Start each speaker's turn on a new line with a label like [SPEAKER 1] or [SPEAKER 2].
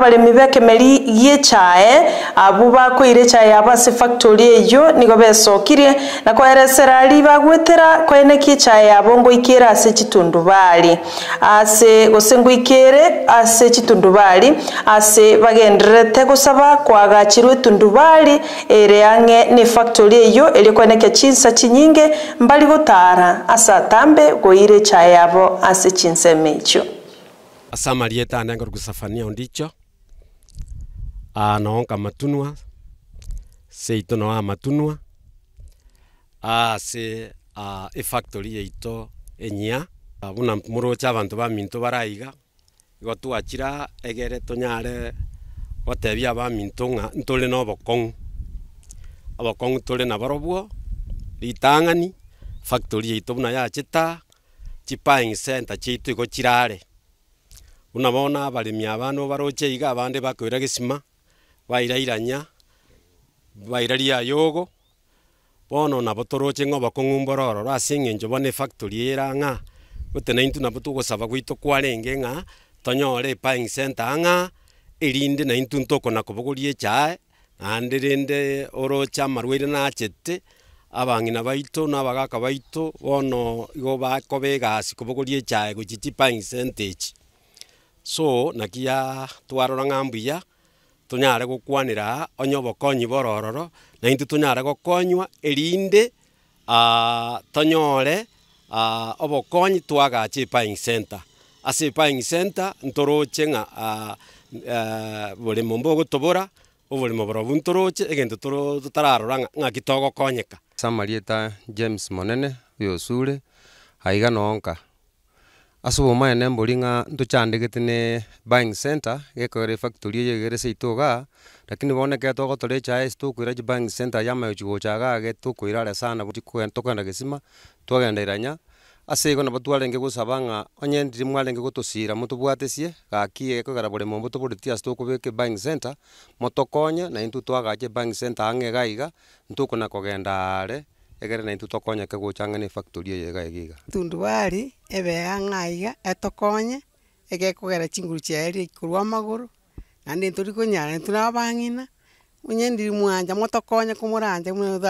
[SPEAKER 1] abalemi b'ekemeri y'echae abo bakoire echae abase factory eyo nigo besokirie na kwaeresera ari bagwetera kweneki echae abo ngoikere ase chitundubari ase gose ngoikere ase chitundubari ase bagenderete gosaba kwagachirwa etundubari ere ang'e ni factory eyo ere kweneke chinsa chinyinge mbali gotara ase goire echae abo ase chinsa
[SPEAKER 2] Asa Marieta anengo rukusafania undicho a noonka matunua seito no a matunua ase a efactory e yaito e enyia buna moroche abanto ba minto baraiga igo twachira egere tonyare gotebia ba minto ng'a ntore na obokong'u obokong'u tore naborobwo ritang'ani factory yaito e buna yacheta chipaying center chiaito igo chirare buna bono abaremi abande baroche iga abande bakoira gesima bairairanya bairaria yogo bono nabo toroche ng'oba kong'umbora oro rase eng'encho bono efactory era ng'a na naintwe nabo togosaba gwaito kwarenge ng'a tonyore e buying center ang'a erinde naintwe ntokona kobogoria echae naende rende oroche amarwaire nachete abang'ina baito na abagaka baito bono igo bakoba egasi kobogoria echae gochia chibuying center echi so naki yatwarora ng'a mbuya tonyare gokwanera onye obokonyi borororo nainte tonyare gokonywa erinde uh, tonyore uh, obokonyi twagacha epying center ase epying center ntoroche ng'a uh, uh, oboremo mbogotobora oboremo borobu ntoroche egento totararora ng'aki
[SPEAKER 3] togokonyeka samaria eta james monene oyo aiga nonka asubu maya ne ng'a ntochandegete ne buying center gekoire factory eyo igere ase ituga lakini bonekere togotora echae ase tokoira chi buying center yamayo chigochaga age tokoira are sana tokogenda gesima twagenda iranya ase igo nabo twarenge gosaba ng'a onyendiri mwarenge gotosira motobwatesie gaki egekogera boremo obo ase tokobeka buying center motokonye na intwe twagacha buying center ang'e iga iga ntokona kogenda are egere na ntutokonya ke efactori eyo eye iga igiga
[SPEAKER 1] tundu bari ebea ng'aiga etokonye egekogera chinguru chiaeria ikorwa amagoro naende ntori konyara ntu nabang'ina onyendiri onye mwanja motokonye komoranja muna